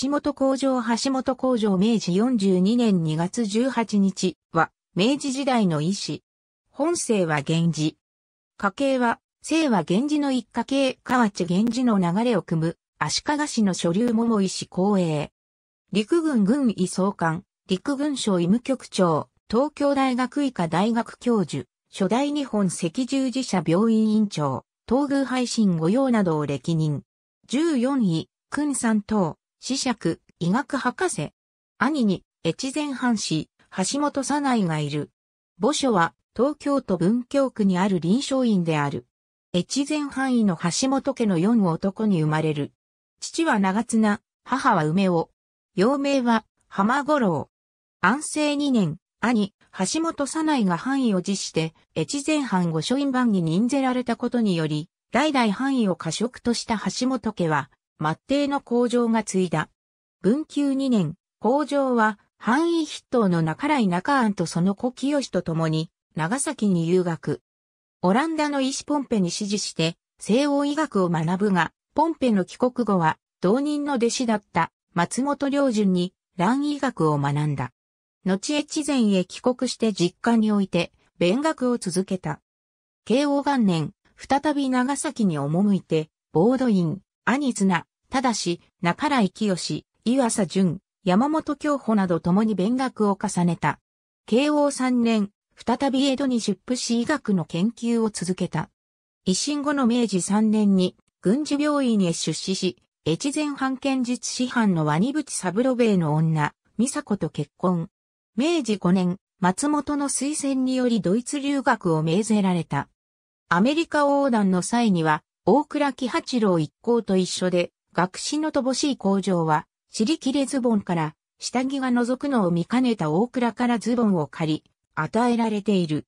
橋本工場橋本工場明治42年2月18日は明治時代の医師。本姓は源氏。家系は、姓は源氏の一家系河内源氏の流れを組む足利市の所流桃井市公営。陸軍軍医総監、陸軍省医務局長、東京大学医科大学教授、初代日本赤十字社病院院長、東宮配信御用などを歴任。14位、君さん等、子爵、医学博士。兄に、越前藩士、橋本ないがいる。墓所は、東京都文京区にある臨床院である。越前藩医の橋本家の四男に生まれる。父は長綱、母は梅尾。幼名は、浜五郎。安政二年、兄、橋本ないが藩医を辞して、越前藩御所院番に任ぜられたことにより、代々藩医を過食とした橋本家は、末帝の工場が継いだ。文久2年、工場は範囲筆頭の中来中安とその子清と共に長崎に留学。オランダの医師ポンペに指示して西欧医学を学ぶが、ポンペの帰国後は同人の弟子だった松本良順に乱医学を学んだ。後越前へ帰国して実家において勉学を続けた。慶応元年、再び長崎に赴いて、ボードイン、兄綱、ただし、中来清、岩佐淳、山本京穂など共に勉学を重ねた。慶応3年、再び江戸に出府し医学の研究を続けた。維新後の明治3年に、軍事病院へ出資し、越前藩検術師範のワニブチサブロベイの女、美佐子と結婚。明治5年、松本の推薦によりドイツ留学を命ぜられた。アメリカ横断の際には、大倉喜八郎一行と一緒で、学士の乏しい工場は、尻切れズボンから、下着が覗くのを見かねた大倉からズボンを借り、与えられている。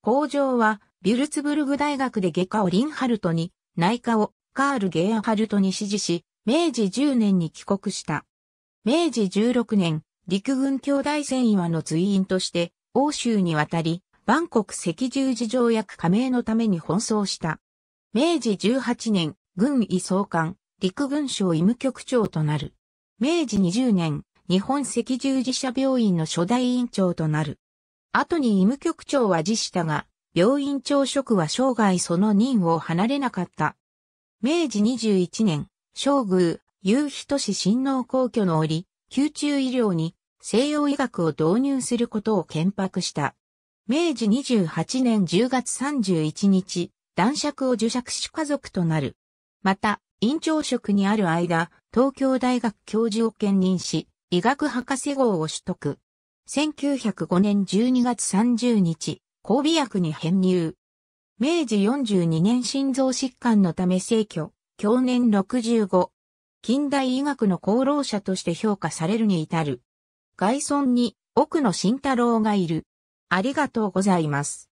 工場は、ビュルツブルグ大学で外科をリンハルトに、内科をカール・ゲアハルトに指示し、明治10年に帰国した。明治16年、陸軍兄弟戦岩の随員として、欧州に渡り、万国赤十字条約加盟のために奔走した。明治18年、軍医総監、陸軍省医務局長となる。明治20年、日本赤十字社病院の初代院長となる。後に医務局長は辞したが、病院長職は生涯その任を離れなかった。明治21年、将軍、夕日都市新農皇居の折、宮中医療に西洋医学を導入することを建白した。明治28年10月31日、男爵を受爵し家族となる。また、院長職にある間、東京大学教授を兼任し、医学博士号を取得。1905年12月30日、交尾薬に編入。明治42年心臓疾患のため逝去、享年65。近代医学の功労者として評価されるに至る。外村に奥野慎太郎がいる。ありがとうございます。